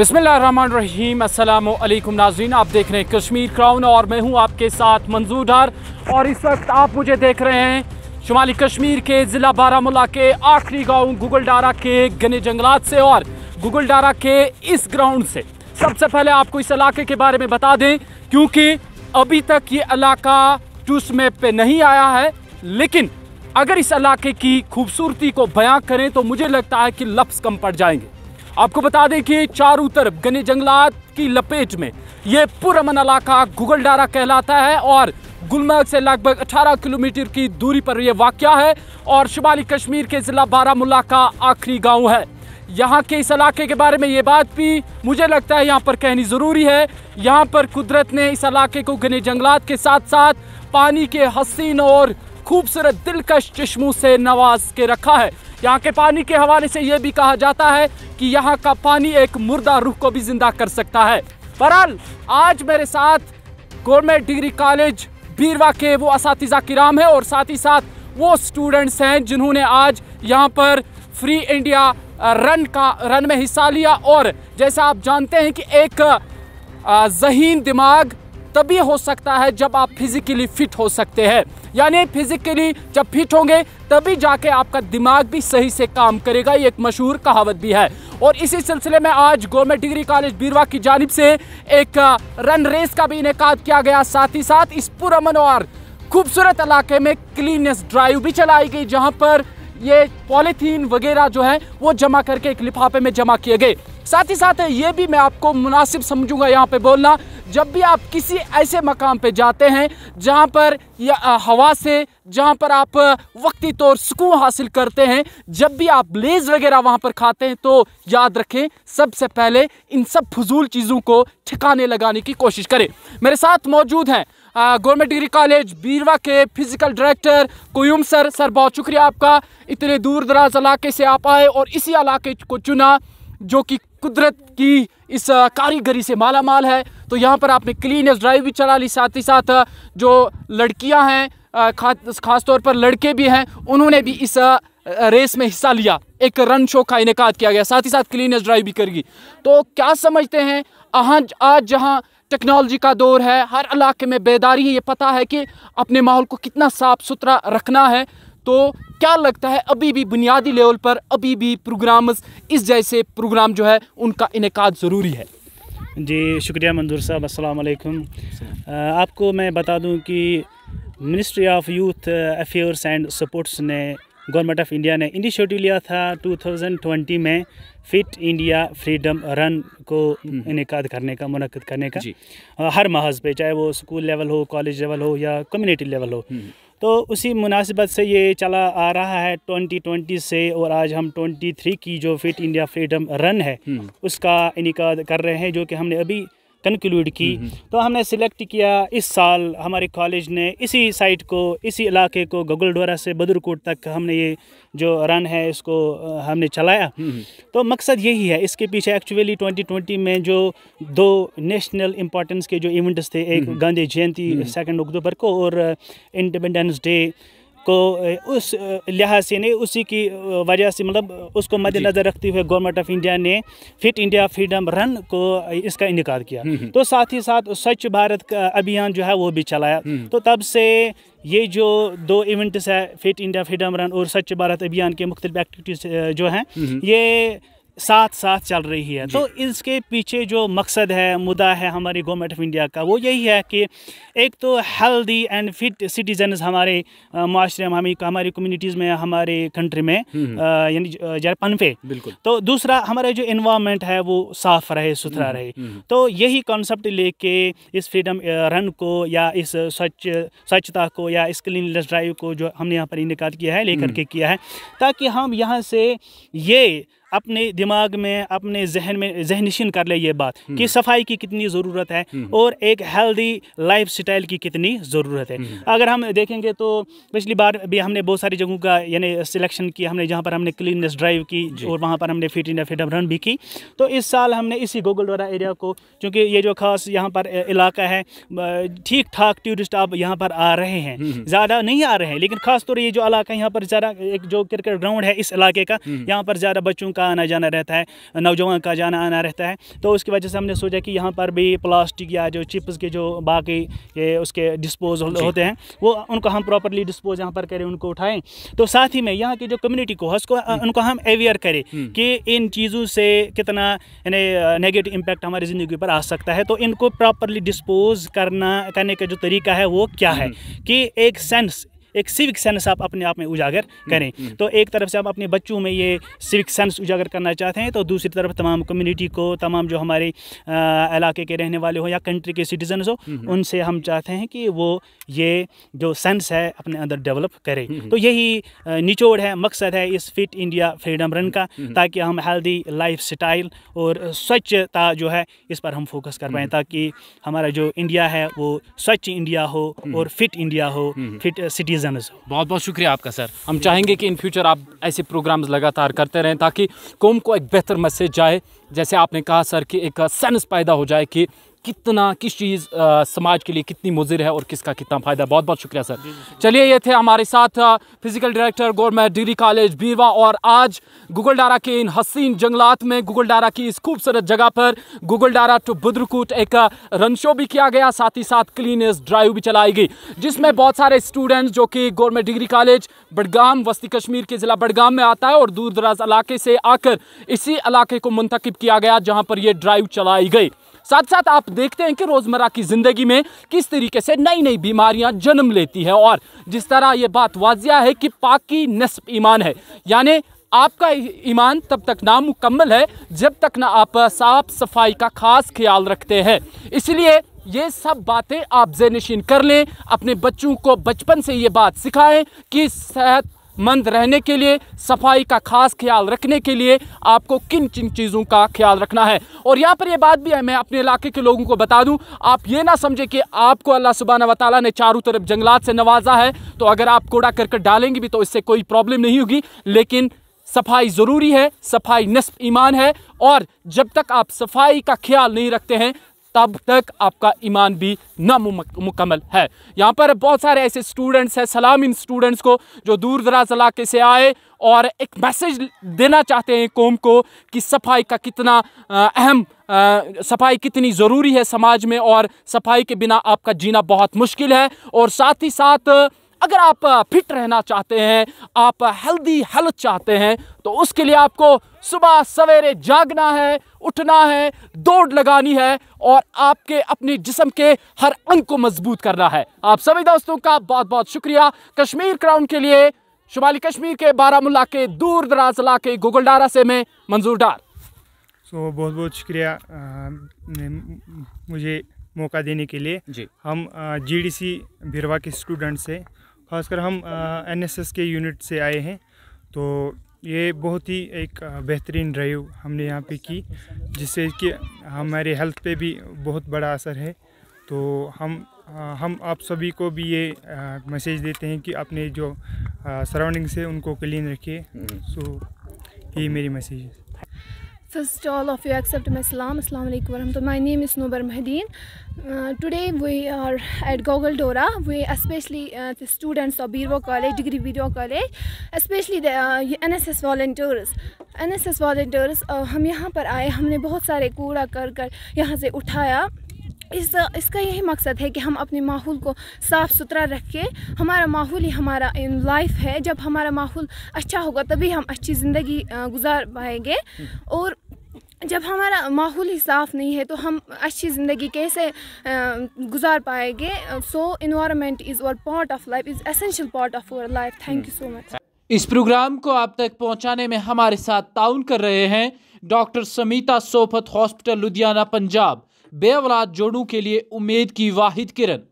बिसमीम अल्लाम नाजीन आप देख रहे हैं कश्मीर क्राउन और मैं हूं आपके साथ मंजूर डार और इस वक्त आप मुझे देख रहे हैं शुमाली कश्मीर के ज़िला बारामूला के आखिरी गांव गुगल डारा के घने जंगलात से और गुगल डारा के इस ग्राउंड से सबसे पहले आपको इस इलाके के बारे में बता दें क्योंकि अभी तक ये इलाका टूस मैप पे नहीं आया है लेकिन अगर इस इलाके की खूबसूरती को बयां करें तो मुझे लगता है कि लफ्ज़ कम पड़ जाएंगे आपको बता दें कि चारों तरफ घने जंगलात की लपेट में ये पुरमन इलाका गुगलडारा कहलाता है और गुलमर्ग से लगभग 18 किलोमीटर की दूरी पर यह वाक्य है और शुमाली कश्मीर के ज़िला बारामूला का आखिरी गाँव है यहाँ के इस इलाके के बारे में ये बात भी मुझे लगता है यहाँ पर कहनी ज़रूरी है यहाँ पर कुदरत ने इस इलाके को घने जंगलात के साथ साथ पानी के हसीन और खूबसूरत दिलकश चश्मों से नवाज के रखा है यहाँ के पानी के हवाले से यह भी कहा जाता है कि यहाँ का पानी एक मुर्दा रूह को भी जिंदा कर सकता है बहरहाल आज मेरे साथ गवर्नमेंट डिग्री कॉलेज बीरवा के वो इस किराम है और साथ ही साथ वो स्टूडेंट्स हैं जिन्होंने आज यहाँ पर फ्री इंडिया रन का रन में हिस्सा लिया और जैसा आप जानते हैं कि एक जहीन दिमाग तभी हो सकता है जब आप फिजिकली फिट हो सकते हैं यानी फिजिकली जब फिट होंगे तभी जाके आपका दिमाग भी सही से काम करेगा ये एक मशहूर कहावत भी है और इसी सिलसिले में आज गवर्नमेंट डिग्री कॉलेज बीरवा की जानब से एक रन रेस का भी इनका किया गया साथ ही साथ इस पुरमन और खूबसूरत इलाके में क्लीनेस ड्राइव भी चलाई गई जहाँ पर ये पॉलीथीन वगैरह जो है वो जमा करके एक लिफाफे में जमा किए गए साथ ही साथ ये भी मैं आपको मुनासिब समझूंगा यहाँ पे बोलना जब भी आप किसी ऐसे मकाम पे जाते हैं जहाँ पर या हवा से जहाँ पर आप वक्ती तौर सुकून हासिल करते हैं जब भी आप लेज़ वगैरह वहाँ पर खाते हैं तो याद रखें सबसे पहले इन सब फजूल चीज़ों को ठिकाने लगाने की कोशिश करें मेरे साथ मौजूद हैं गवर्नमेंट डिग्री कॉलेज बीरवा के physical director Qayoom sir sir बहुत शुक्रिया आपका इतने दूर दराज इलाके से आप आए और इसी इलाके को चुना जो कि कुदरत की इस कारीगरी से माला माल है तो यहाँ पर आपने क्लीन एस ड्राइव भी चला ली साथ ही साथ जो लड़कियाँ हैं खास तौर पर लड़के भी हैं उन्होंने भी इस रेस में हिस्सा लिया एक रन शो का इनका किया गया साथ ही साथ क्लीन एस ड्राइव भी करेगी तो क्या समझते हैं आज आज जहाँ टेक्नोलॉजी का दौर है हर इलाके में बेदारी है ये पता है कि अपने माहौल को कितना साफ़ सुथरा रखना है तो क्या लगता है अभी भी बुनियादी लेवल पर अभी भी प्रोग्राम्स इस जैसे प्रोग्राम जो है उनका इनका ज़रूरी है जी शुक्रिया मंजूर साहब असल आपको मैं बता दूं कि ministry of youth affairs and supports ने गवर्नमेंट ऑफ इंडिया ने इनिशिएटिव लिया था 2020 में फिट इंडिया फ्रीडम रन को हम्म। इनका करने का मनद करने का हर महज पे चाहे वो स्कूल लेवल हो कॉलेज लेवल हो या कम्युनिटी लेवल हो हम्म। तो उसी मुनासिबत से ये चला आ रहा है 2020 से और आज हम 23 की जो फिट इंडिया फ्रीडम रन है हम्म। उसका इनका कर रहे हैं जो कि हमने अभी कंक्लूड की हम्म, हम्म। तो हमने सिलेक्ट किया इस साल हमारे कॉलेज ने इसी साइट को इसी इलाके को गगुलडोरा से बदरकोट तक हमने ये जो रन है इसको हमने चलाया हम्म, तो मकसद यही है इसके पीछे एक्चुअली 2020 में जो दो नेशनल इंपॉर्टेंस के जो इवेंट्स थे एक गांधी जयंती सेकेंड अक्टूबर को और इंडिपेंडेंस डे तो उस लिहाज से नहीं उसी की वजह से मतलब उसको मद्देनज़र रखते हुए गवर्नमेंट ऑफ इंडिया ने फिट इंडिया फ्रीडम रन को इसका इनका किया हम्म, हम्म। तो साथ ही साथ स्वच्छ भारत का अभियान जो है वो भी चलाया हम्म, तो तब से ये जो दो इवेंट्स है फिट इंडिया फ्रीडम रन और स्वच्छ भारत अभियान के मुख्तलिफ एक्टिविटीज़ जो हैं ये साथ साथ चल रही है तो इसके पीछे जो मकसद है मुद्दा है हमारी गवर्नमेंट ऑफ इंडिया का वो यही है कि एक तो हेल्दी एंड फिट सिटीजन हमारे माशरे में हमी हमारी कम्युनिटीज़ में हमारे कंट्री में हम्म, हम्म। यानी जर पनपे बिल्कुल तो दूसरा हमारा जो इन्वामेंट है वो साफ़ रहे सुथरा हम्म, रहे तो यही कॉन्सेप्ट लेके इस फ्रीडम रन को या इस स्वच्छ स्वच्छता को या इस क्लीनलेस ड्राइव को जो हमने यहाँ पर इनका किया है लेकर के किया है ताकि हम यहाँ से ये अपने दिमाग में अपने जहन में जहनशीन कर ले ये बात कि हम्म। सफाई की कितनी ज़रूरत है हम्म। और एक हेल्दी लाइफ स्टाइल की कितनी ज़रूरत है हम्म। अगर हम देखेंगे तो पिछली बार भी हमने बहुत सारी जगहों का यानी सिलेक्शन किया हमने जहाँ पर हमने क्लीननेस ड्राइव की और वहाँ पर हमने फिट इंडिया फ्रीडम रन भी की तो इस साल हमने इसी गोगल एरिया को क्योंकि ये जो खास यहाँ पर इलाका है ठीक ठाक टूरिस्ट आप यहाँ पर आ रहे हैं ज़्यादा नहीं आ रहे हैं लेकिन खासतौर ये जो इलाका यहाँ पर ज़्यादा एक जो क्रिकेट ग्राउंड है इस इलाके का यहाँ पर ज़्यादा बच्चों का का आना जाना रहता है नौजवान का जाना आना रहता है तो उसकी वजह से हमने सोचा कि यहाँ पर भी प्लास्टिक या जो चिप्स के जो बाकी ये उसके डिस्पोज होते हैं वो उनको हम प्रॉपरली डिस्पोज यहाँ पर करें उनको उठाएं तो साथ ही में यहाँ की जो कम्युनिटी को उसको हम्म। उनको हम अवेयर करें हम्म। कि इन चीज़ों से कितना नेगेटिव इम्पैक्ट हमारी ज़िंदगी पर आ सकता है तो इनको प्रॉपरली डिस्पोज करना करने का जो तरीका है वो क्या है हम्म। कि एक सेंस एक सिविक सेंस आप अपने आप में उजागर हम्म, करें हम्म। तो एक तरफ से आप अपने बच्चों में ये सिविक सेंस उजागर करना चाहते हैं तो दूसरी तरफ तमाम कम्युनिटी को तमाम जो हमारे इलाके के रहने वाले हो या कंट्री के सिटीजन हो हम्म, उनसे हम चाहते हैं कि वो ये जो सेंस है अपने अंदर डेवलप करें तो यही निचोड़ है मकसद है इस फिट इंडिया फ्रीडम रन का ताकि हम हेल्दी लाइफ स्टाइल और स्वच्छता जो है इस पर हम फोकस कर पाएँ ताकि हमारा जो इंडिया है वो स्वच्छ इंडिया हो और फिट इंडिया हो फिट सिटीज जाना सो बहुत बहुत शुक्रिया आपका सर हम चाहेंगे कि इन फ्यूचर आप ऐसे प्रोग्राम्स लगातार करते रहें ताकि कौम को एक बेहतर मैसेज जाए जैसे आपने कहा सर कि एक सेंस पैदा हो जाए कि कितना किस चीज़ समाज के लिए कितनी मुजिर है और किसका कितना फ़ायदा बहुत बहुत शुक्रिया सर चलिए ये थे हमारे साथ physical director government degree college Birwa और आज गूगल डारा के इन हसीन जंगलात में गूगल डारा की इस खूबसूरत जगह पर गूगल डारा टू बुद्रकूट एक रन शो भी किया गया साथ ही साथ क्लीनेस ड्राइव भी चलाई गई जिसमें बहुत सारे स्टूडेंट्स जो कि गवर्नमेंट डिग्री कॉलेज बडगाम वस्ती कश्मीर के ज़िला बडगाम में आता है और दूर दराज इलाके से आकर इसी इलाके को मुंतखब किया गया जहाँ पर यह ड्राइव चलाई गई साथ साथ आप देखते हैं कि रोज़मर्रा की ज़िंदगी में किस तरीके से नई नई बीमारियां जन्म लेती है और जिस तरह ये बात वाजिया है कि पाकी नस्ब ईमान है यानी आपका ईमान तब तक नामुकम्मल है जब तक ना आप साफ सफाई का खास ख्याल रखते हैं इसलिए ये सब बातें आप जे नशीन कर लें अपने बच्चों को बचपन से ये बात सिखाएं कि सेहत मंद रहने के लिए सफाई का खास ख्याल रखने के लिए आपको किन किन चीज़ों का ख्याल रखना है और यहाँ पर यह बात भी है मैं अपने इलाके के लोगों को बता दूँ आप ये ना समझे कि आपको अल्लाह सुबहाना वाली ने चारों तरफ जंगलात से नवाजा है तो अगर आप कूड़ा करकट डालेंगे भी तो इससे कोई प्रॉब्लम नहीं होगी लेकिन सफाई ज़रूरी है सफाई नस्फ ईमान है और जब तक आप सफाई का ख्याल नहीं रखते हैं तब तक आपका ईमान भी नामुकमल है यहाँ पर बहुत सारे ऐसे स्टूडेंट्स हैं सलाम इन स्टूडेंट्स को जो दूर दराज इलाके से आए और एक मैसेज देना चाहते हैं कौम को कि सफाई का कितना अहम सफाई कितनी ज़रूरी है समाज में और सफाई के बिना आपका जीना बहुत मुश्किल है और साथ ही साथ अगर आप फिट रहना चाहते हैं आप हेल्दी हेल्थ चाहते हैं तो उसके लिए आपको सुबह सवेरे जागना है उठना है दौड़ लगानी है और आपके अपने जिसम के हर अंग को मजबूत करना है आप सभी दोस्तों का बहुत बहुत शुक्रिया कश्मीर क्राउन के लिए शुमाली कश्मीर के बारामूला के दूर दराज इलाके गोगलडारा से मैं मंजूर डार सो so, बहुत बहुत शुक्रिया आ, मुझे मौका देने के लिए जी। हम जी डी सी भिरवा के स्टूडेंट से खासकर हम एन एस एस के यूनिट से आए हैं तो ये बहुत ही एक बेहतरीन ड्राइव हमने यहाँ पे की जिससे कि हमारे हेल्थ पे भी बहुत बड़ा असर है तो हम हम आप सभी को भी ये मैसेज देते हैं कि अपने जो सराउंडिंग्स है उनको क्लीन रखिए सो हम्म। ये मेरी मैसेज है First all of you accept my salam. Assalamu alaikum warahmatullahi wabarakatuh. My name is Nubar Mahdeen. Uh, today we are at Google Dora. We especially uh, the students of Birwa College, Degree Birwa College, especially the uh, NSS volunteers. NSS volunteers uh, हम यहाँ पर आए हमने बहुत सारे कूड़ा कर कर यहाँ से उठाया इस इसका यही मकसद है कि हम अपने माहौल को साफ़ सुथरा रखें हमारा माहौल ही हमारा इन लाइफ है जब हमारा माहौल अच्छा होगा तभी हम अच्छी ज़िंदगी गुजार पाएंगे और जब हमारा माहौल ही साफ़ नहीं है तो हम अच्छी ज़िंदगी कैसे गुजार पाएंगे सो इन्वायरमेंट इज़ और part of life is essential part of our life thank you so much इस प्रोग्राम को आप तक पहुंचाने में हमारे साथ ताउन कर रहे हैं डॉक्टर समीता सोफत हॉस्पिटल लुधियाना पंजाब बेवलाद जोड़ों के लिए उम्मीद की वाहिद किरण